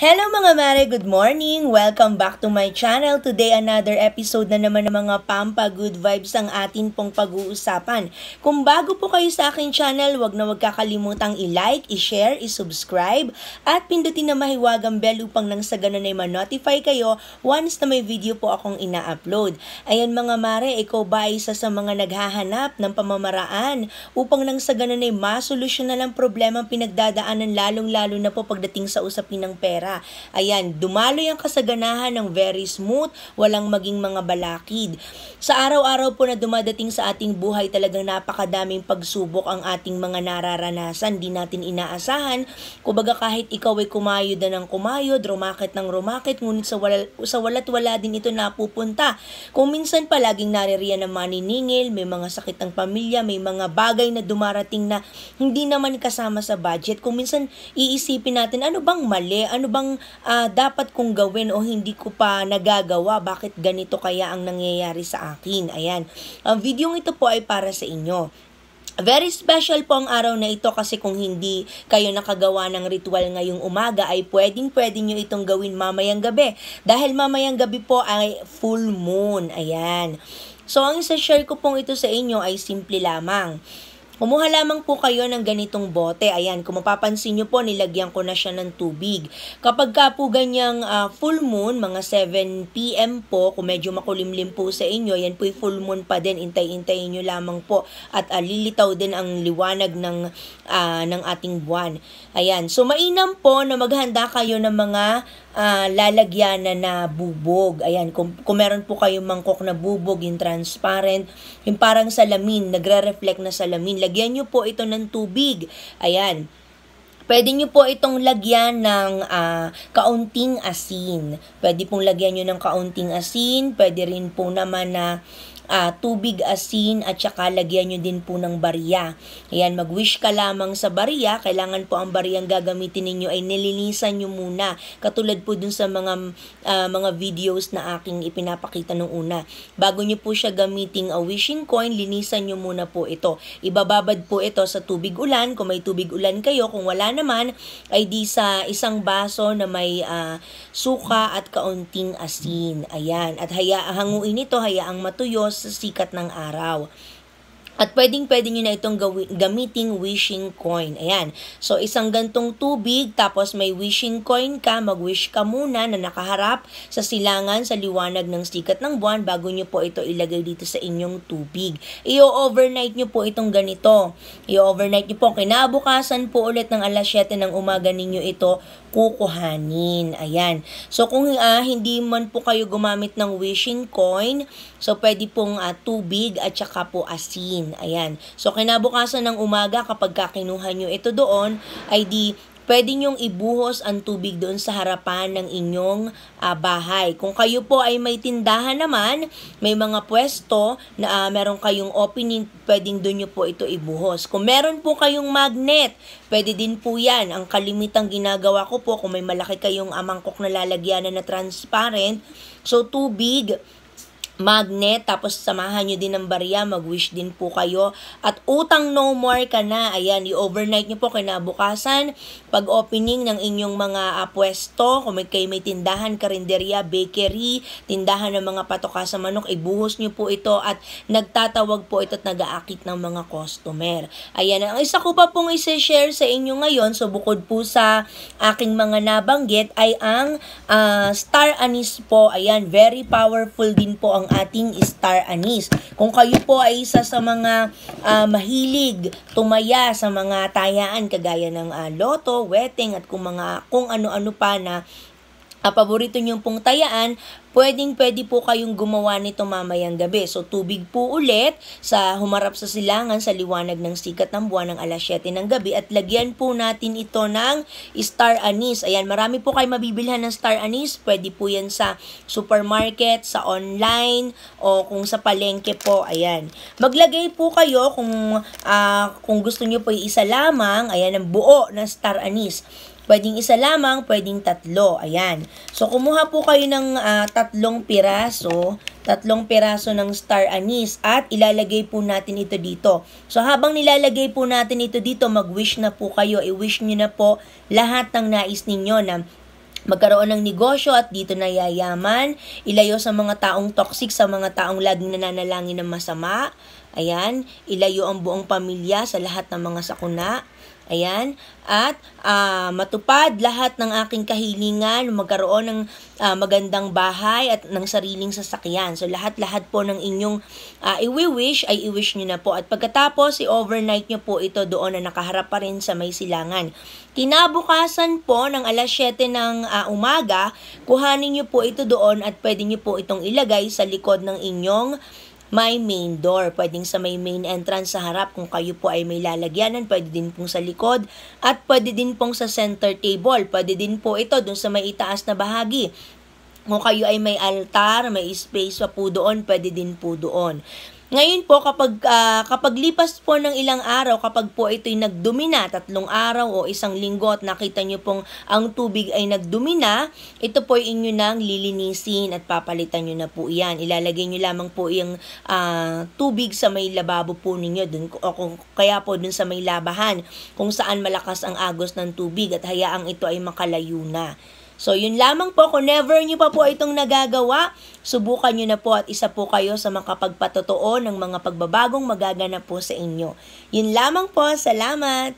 Hello mga mare, good morning! Welcome back to my channel. Today, another episode na naman ng mga Pampa Good Vibes ang atin pong pag-uusapan. Kung bago po kayo sa akin channel, wag na wag kakalimutang i-like, i-share, i-subscribe, at pindutin na mahiwagang bell upang nang sa ganun ay ma-notify kayo once na may video po akong ina-upload. Ayan mga mare, ikaw ba isa sa mga naghahanap ng pamamaraan upang nang sa ganun ay masolusyon na lang problema ang pinagdadaanan lalong-lalo na po pagdating sa usapin ng pera? camera. Ayan, dumaloy ang kasaganahan ng very smooth, walang maging mga balakid. Sa araw-araw po na dumadating sa ating buhay, talagang napakadaming pagsubok ang ating mga nararanasan, di natin inaasahan. Kumbaga kahit ikaw ay kumayod na ng kumayod, rumakit ng rumakit, ngunit sa, wala, sa wala't wala din ito napupunta. Kung minsan pa laging naririyan na maniningil, may mga sakit ng pamilya, may mga bagay na dumarating na hindi naman kasama sa budget. Kung minsan iisipin natin ano bang mali, ano bang bang uh, ah, dapat kong gawin o hindi ko pa nagagawa? Bakit ganito kaya ang nangyayari sa akin? Ayan. Ang uh, video ito po ay para sa inyo. Very special po ang araw na ito kasi kung hindi kayo nakagawa ng ritual ngayong umaga ay pwedeng pwede nyo itong gawin mamayang gabi. Dahil mamayang gabi po ay full moon. Ayan. So ang isa-share ko pong ito sa inyo ay simple lamang. Kumuha lamang po kayo ng ganitong bote. Ayan, kung mapapansin nyo po, nilagyan ko na siya ng tubig. Kapag ka po ganyang uh, full moon, mga 7pm po, kung medyo makulimlim po sa inyo, yan po'y full moon pa din. Intay-intayin nyo lamang po at uh, lilitaw din ang liwanag ng, uh, ng ating buwan. Ayan, so mainam po na maghanda kayo ng mga uh, lalagyanan na bubog. Ayan, kung, kung meron po kayong mangkok na bubog, yung transparent, yung parang salamin, nagre-reflect na salamin, lagyan nyo po ito ng tubig. Ayan, Pwede nyo po itong lagyan ng uh, kaunting asin. Pwede pong lagyan nyo ng kaunting asin. Pwede rin po naman na uh, tubig asin at saka lagyan nyo din po ng barya. Ayan, mag-wish ka lamang sa barya. Kailangan po ang bariyang gagamitin ninyo ay nilinisan nyo muna. Katulad po dun sa mga, uh, mga videos na aking ipinapakita nung una. Bago nyo po siya gamitin a ah, wishing coin, linisan nyo muna po ito. Ibababad po ito sa tubig ulan. Kung may tubig ulan kayo, kung wala naman, ay di sa isang baso na may uh, suka at kaunting asin. Ayan. At haya, hanguin ito, hayaang matuyo sa sikat ng araw. At pwedeng-pwede nyo na itong gawin, gamiting wishing coin. Ayan. So, isang gantong tubig, tapos may wishing coin ka, mag-wish ka muna na nakaharap sa silangan, sa liwanag ng sikat ng buwan bago nyo po ito ilagay dito sa inyong tubig. I-overnight nyo po itong ganito. I-overnight nyo po. Kinabukasan po ulit ng alas 7 ng umaga ninyo ito, kukuhanin. Ayan. So, kung uh, hindi man po kayo gumamit ng wishing coin, so pwede pong uh, tubig at saka po asin. Ayan. So, kinabukasan ng umaga kapag kakinuha nyo ito doon, ay di pwede nyong ibuhos ang tubig doon sa harapan ng inyong uh, bahay. Kung kayo po ay may tindahan naman, may mga pwesto na uh, meron kayong opening, pwedeng doon nyo po ito ibuhos. Kung meron po kayong magnet, pwede din po yan. Ang kalimitang ginagawa ko po, kung may malaki kayong amangkok na lalagyan na transparent, so tubig, magnet, tapos samahan nyo din ng barya, mag-wish din po kayo. At utang no more ka na, ayan, i-overnight nyo po kinabukasan, pag-opening ng inyong mga uh, pwesto, kung may, kayo may tindahan, karinderya, bakery, tindahan ng mga patoka sa manok, ibuhos nyo po ito at nagtatawag po ito at nag-aakit ng mga customer. Ayan, ang isa ko pa pong isi-share sa inyo ngayon, so bukod po sa aking mga nabanggit, ay ang uh, star anise po, ayan, very powerful din po ang ating star anise. Kung kayo po ay isa sa mga uh, mahilig tumaya sa mga tayaan kagaya ng uh, loto, wedding at kung mga kung ano-ano pa na uh, paborito nyo pong tayaan, pwedeng pwede po kayong gumawa nito mamayang gabi. So tubig po ulit sa humarap sa silangan sa liwanag ng sikat ng buwan ng alas 7 ng gabi at lagyan po natin ito ng star anise. Ayan, marami po kayo mabibilhan ng star anise. Pwede po yan sa supermarket, sa online, o kung sa palengke po. Ayan. Maglagay po kayo kung, uh, kung gusto nyo po isa lamang, ayan, ang buo na star anise. Pwedeng isa lamang, pwedeng tatlo. Ayan. So, kumuha po kayo ng uh, tatlong piraso, tatlong piraso ng star anise at ilalagay po natin ito dito. So, habang nilalagay po natin ito dito, mag-wish na po kayo. I-wish nyo na po lahat ng nais ninyo na magkaroon ng negosyo at dito na yayaman, ilayo sa mga taong toxic, sa mga taong laging nananalangin ng masama, ayan, ilayo ang buong pamilya sa lahat ng mga sakuna, Ayan. At uh, matupad lahat ng aking kahilingan, magkaroon ng uh, magandang bahay at ng sariling sasakyan. So lahat-lahat po ng inyong uh, i-wish ay i-wish nyo na po. At pagkatapos, i-overnight nyo po ito doon na nakaharap pa rin sa may silangan. Kinabukasan po ng alas 7 ng uh, umaga, kuhanin nyo po ito doon at pwede nyo po itong ilagay sa likod ng inyong may main door. Pwedeng sa may main entrance sa harap kung kayo po ay may lalagyanan, pwede din pong sa likod at pwede din pong sa center table. Pwede din po ito dun sa may itaas na bahagi. Kung kayo ay may altar, may space pa po doon, pwede din po doon. Ngayon po, kapag, uh, kapag lipas po ng ilang araw, kapag po ito'y nagdumi tatlong araw o isang linggo at nakita nyo pong ang tubig ay nagdumi ito po inyo nang lilinisin at papalitan nyo na po yan. Ilalagay nyo lamang po yung uh, tubig sa may lababo po ninyo, dun, o kung, kaya po dun sa may labahan, kung saan malakas ang agos ng tubig at hayaang ito ay makalayo na. So, yun lamang po. Kung never nyo pa po itong nagagawa, subukan nyo na po at isa po kayo sa makapagpatotoo ng mga pagbabagong magaganap po sa inyo. Yun lamang po. Salamat!